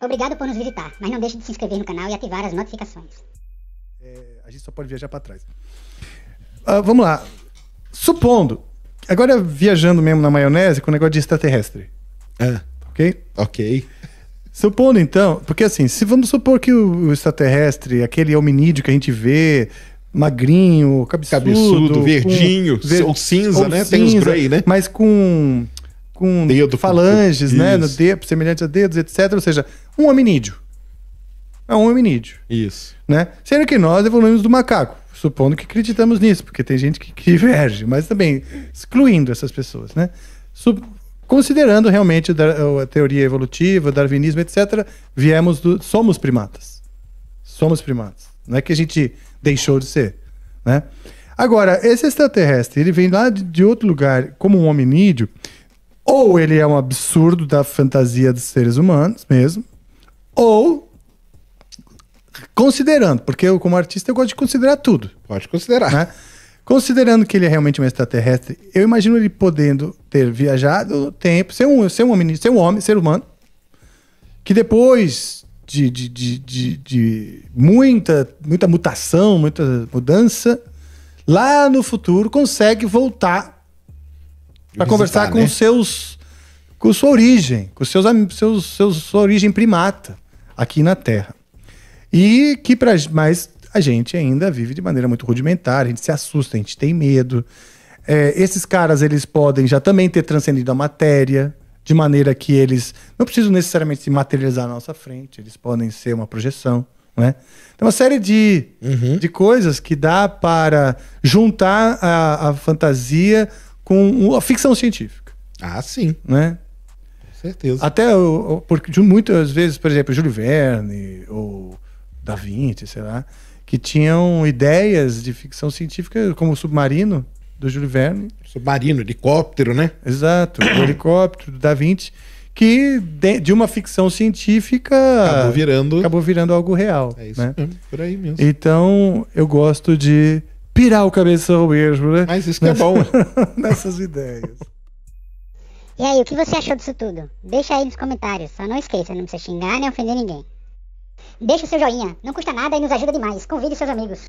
Obrigado por nos visitar, mas não deixe de se inscrever no canal e ativar as notificações. É, a gente só pode viajar para trás. Uh, vamos lá. Supondo, agora viajando mesmo na maionese com o negócio de extraterrestre. Ah. Ok? Ok. Supondo então, porque assim, se vamos supor que o, o extraterrestre, aquele hominídeo que a gente vê, magrinho, cabeçudo, cabeçudo verdinho, ver... ou cinza, ou né? Cinza, Tem os gray, né? Mas com com Dedo, falanges, com... né? No dedo, semelhante a dedos, etc. Ou seja, um hominídeo. É um hominídeo. Isso. Né? Sendo que nós evoluímos do macaco, supondo que acreditamos nisso, porque tem gente que, diverge, mas também excluindo essas pessoas, né? Sub considerando realmente a teoria evolutiva, darwinismo, etc., viemos do. Somos primatas. Somos primatas. Não é que a gente deixou de ser. Né? Agora, esse extraterrestre, ele vem lá de, outro lugar, como um hominídeo, ou ele é um absurdo da fantasia dos seres humanos mesmo, ou considerando, porque eu como artista eu gosto de considerar tudo. Pode considerar. Né? Considerando que ele é realmente um extraterrestre, eu imagino ele podendo ter viajado o tempo, ser um, ser um homem, ser um homem, ser humano, que depois de, de, de, de, de muita, muita mutação, muita mudança, lá no futuro consegue voltar para conversar né? com seus com sua origem, com seus seus, seus sua origem primata aqui na Terra. E que para mas a gente ainda vive de maneira muito rudimentar, a gente se assusta, a gente tem medo. É, esses caras eles podem já também ter transcendido a matéria, de maneira que eles não precisam necessariamente se materializar na nossa frente, eles podem ser uma projeção. Né? Tem uma série de, uhum. de coisas que dá para juntar a, a fantasia com a ficção científica. Ah, sim. Né? Com certeza. Até porque muitas vezes, por exemplo, Júlio Verne ou Da Vinci, sei lá, que tinham ideias de ficção científica, como o Submarino, do Júlio Verne. Submarino, helicóptero, né? Exato, o helicóptero do Da Vinci, que de, de, uma ficção científica acabou virando, acabou virando algo real. É isso né? mesmo, por aí mesmo. Então, eu gosto de pirar o cabeção mesmo, né? Mas isso que Nessa... é bom. Nessas ideias. E aí, o que você achou disso tudo? Deixa aí nos comentários. Só não esqueça, não precisa xingar nem ofender ninguém. Deixa o seu joinha, não custa nada e nos ajuda demais. Convide seus amigos.